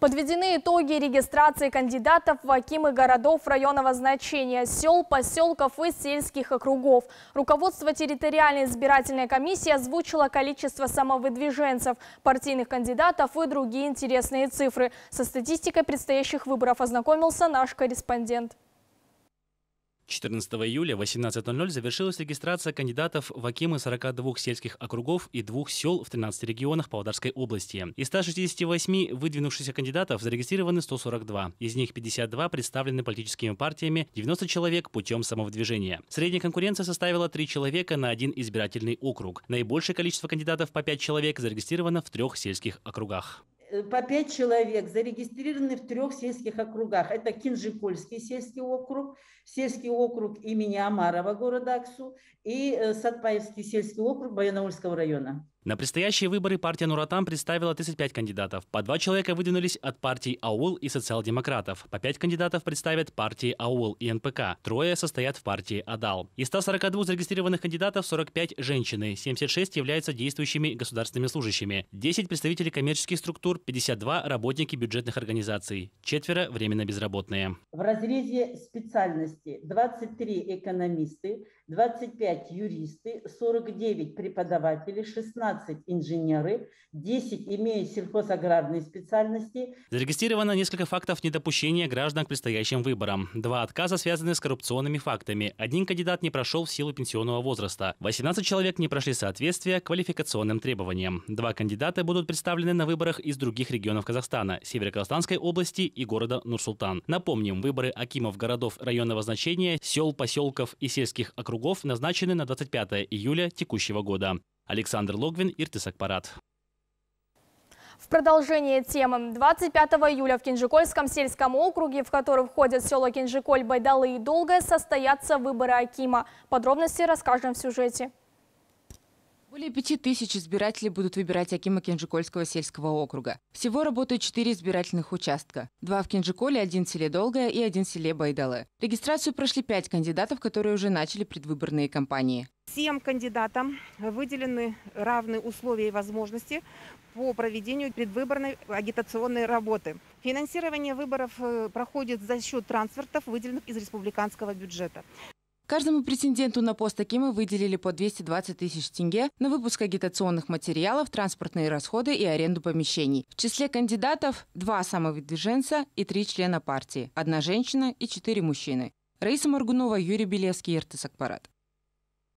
Подведены итоги регистрации кандидатов в Акимы городов районного значения, сел, поселков и сельских округов. Руководство территориальной избирательной комиссии озвучило количество самовыдвиженцев, партийных кандидатов и другие интересные цифры. Со статистикой предстоящих выборов ознакомился наш корреспондент. 14 июля в 18.00 завершилась регистрация кандидатов в Акимы 42 сельских округов и двух сел в 13 регионах Павлодарской области. Из 168 выдвинувшихся кандидатов зарегистрированы 142. Из них 52 представлены политическими партиями, 90 человек путем самовыдвижения. Средняя конкуренция составила 3 человека на один избирательный округ. Наибольшее количество кандидатов по 5 человек зарегистрировано в трех сельских округах. Э, по пять человек зарегистрированы в трех сельских округах. Это Кинжикольский сельский округ, сельский округ имени Амарова города Аксу и э, Сатпаевский сельский округ Баянаульского района. На предстоящие выборы партия Нуратам представила 35 кандидатов. По два человека выдвинулись от партий АУЛ и социал-демократов. По пять кандидатов представят партии АУЛ и НПК. Трое состоят в партии АДАЛ. Из 142 зарегистрированных кандидатов 45 женщины, 76 являются действующими государственными служащими, 10 представители коммерческих структур, 52 работники бюджетных организаций, четверо временно безработные. В разрезе специальности 23 экономисты, 25 юристы, 49 преподаватели, 16 15 инженеры, 10 имеют сельхозаграрные специальности. Зарегистрировано несколько фактов недопущения граждан к предстоящим выборам. Два отказа связаны с коррупционными фактами. Один кандидат не прошел в силу пенсионного возраста. 18 человек не прошли соответствие квалификационным требованиям. Два кандидата будут представлены на выборах из других регионов Казахстана, Североказахстанской области и города Нур-Султан. Напомним, выборы акимов городов районного значения, сел, поселков и сельских округов назначены на 25 июля текущего года. Александр Логвин, Иртис Акпарат. В продолжение темы. 25 июля в Кинжикольском сельском округе, в который входят села Кинжиколь, Байдалы и Долгое, состоятся выборы Акима. Подробности расскажем в сюжете. Более пяти тысяч избирателей будут выбирать Акима Кинжикольского сельского округа. Всего работают четыре избирательных участка. Два в Кинжиколе, один в селе Долгое и один в селе Байдале. Регистрацию прошли пять кандидатов, которые уже начали предвыборные кампании. Всем кандидатам выделены равные условия и возможности по проведению предвыборной агитационной работы. Финансирование выборов э, проходит за счет трансфертов, выделенных из республиканского бюджета. Каждому претенденту на пост Акима выделили по 220 тысяч тенге на выпуск агитационных материалов, транспортные расходы и аренду помещений. В числе кандидатов два самовыдвиженца и три члена партии, одна женщина и четыре мужчины. Раиса Маргунова, Юрий Белевский, Иртыс Акпарат.